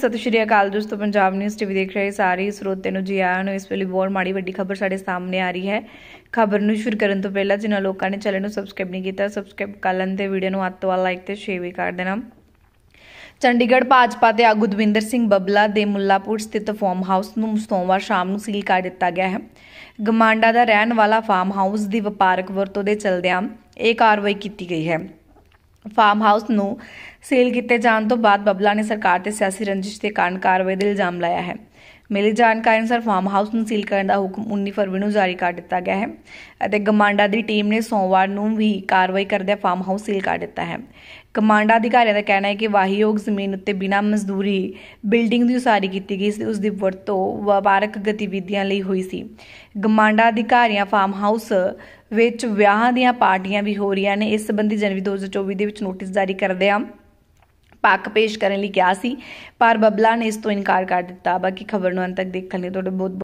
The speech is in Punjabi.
ਸਤਿ ਸ਼੍ਰੀ ਅਕਾਲ ਦੋਸਤੋ ਪੰਜਾਬ ਨਿਊਜ਼ ਟੀਵੀ ਦੇਖ ਰਹੇ ਸਾਰੇ ਸਰੋਤਿਆਂ ਨੂੰ ਜੀ ਆਇਆਂ ਨੂੰ ਇਸ ਵੇਲੇ ਬਹੁਤ ਮਾੜੀ ਵੱਡੀ ਖਬਰ ਸਾਡੇ ਸਾਹਮਣੇ ਆ ਰਹੀ ਹੈ ਖਬਰ ਨੂੰ ਸ਼ੁਰੂ ਕਰਨ ਤੋਂ ਪਹਿਲਾਂ ਜਿਨ੍ਹਾਂ ਲੋਕਾਂ ਨੇ ਚੈਨਲ ਨੂੰ ਸਬਸਕ੍ਰਾਈਬ ਨਹੀਂ ਕੀਤਾ ਸਬਸਕ੍ਰਾਈਬ ਕਰ ਲੈਣ ਤੇ ਵੀਡੀਓ ਨੂੰ ਹੱਥ ਤੋਂ ਲਾਈਕ ਤੇ ਸ਼ੇਅਰ ਵੀ ਕਰ ਦੇਣਾ ਚੰਡੀਗੜ੍ਹ ਭਾਜਪਾ ਦੇ ਆਗੂ ਦਵਿੰਦਰ ਸਿੰਘ ਬੱਬਲਾ ਦੇ ਮੁੱਲਾਪੁਰ ਸਥਿਤ ਫਾਰਮ ਹਾਊਸ ਨੂੰ ਸੋਮਵਾਰ ਸ਼ਾਮ ਨੂੰ ਸੀਲ ਕਰ ਦਿੱਤਾ ਗਿਆ ਹੈ ਗਮਾਂਡਾ ਦਾ ਰਹਿਣ ਵਾਲਾ ਫਾਰਮ ਹਾਊਸ ਦੀ ਵਪਾਰਕ ਵਰਤੋਂ ਦੇ ਚਲਦਿਆਂ ਇਹ ਕਾਰਵਾਈ ਕੀਤੀ ਗਈ ਹੈ ਫਾਰਮ ਹਾਊਸ ਨੂੰ ਸੇਲ ਕੀਤੇ ਜਾਣ ਤੋਂ ਬਾਅਦ ਬਬਲਾ ਨੇ ਸਰਕਾਰ ਤੇ ਸਿਆਸੀ ਰੰਜਿਸ਼ ਦੇ ਕਾਰਨ ਕਾਰਵਾਈ ਦੇ ਇਲਜ਼ਾਮ ਲਾਇਆ ਹੈ ਮਿਲੀ ਜਾਣਕਾਰੀ ਅਨੁਸਾਰ ਫਾਰਮ ਹਾਊਸ ਨੂੰ ਸੀਲ ਕਰਨ ਦਾ ਹੁਕਮ 19 ਫਰਵਰੀ ਨੂੰ ਜਾਰੀ ਕਰ ਦਿੱਤਾ ਗਿਆ ਹੈ ਅਤੇ ਗਮਾਂਡਾ ਦੀ ਟੀਮ ਨੇ ਸੋਮਵਾਰ ਨੂੰ ਵੀ ਕਾਰਵਾਈ ਕਰਦੇ ਫਾਰਮ ਹਾਊਸ ਸੀਲ ਕਰ ਦਿੱਤਾ ਹੈ ਕਮਾਂਡਾ ਅਧਿਕਾਰੀਆਂ ਦਾ ਕਹਿਣਾ ਹੈ ਕਿ ਵਾਹੀਯੋਗ ਜ਼ਮੀਨ ਉੱਤੇ ਬਿਨਾਂ ਮਜ਼ਦੂਰੀ ਬਿਲਡਿੰਗ ਦੀ ਉਸਾਰੀ ਕੀਤੀ ਗਈ ਸੀ ਉਸ ਦੀ ਵਰਤੋਂ ਵਪਾਰਕ ਗਤੀਵਿਧੀਆਂ ਲਈ ਹੋਈ ਸੀ ਗਮਾਂਡਾ ਅਧਿਕਾਰੀਆਂ ਫਾਰਮ ਹਾਊਸ ਵਿੱਚ ਵਿਆਹਾਂ ਦੀਆਂ ਪਾਰਟੀਆਂ ਵੀ ਹੋ ਰਹੀਆਂ ਨੇ ਇਸ ਸੰਬੰਧੀ ਜਨਵਰੀ 2024 ਦੇ ਵਿੱਚ ਨੋਟਿਸ ਜਾਰੀ ਕਰਦੇ ਆ ਪੱਕ ਪੇਸ਼ ਕਰਨ ਲਈ ਕਿਹਾ ਸੀ ਪਰ ਬਬਲਾ ਨੇ ਇਸ ਤੋਂ ਇਨਕਾਰ ਕਰ ਦਿੱਤਾ ਬਾਕੀ ਖਬਰ ਨੂੰ ਅੰਤ ਤੱਕ ਦੇਖਣ ਲਈ ਤੁਹਾਡੇ ਬਹੁਤ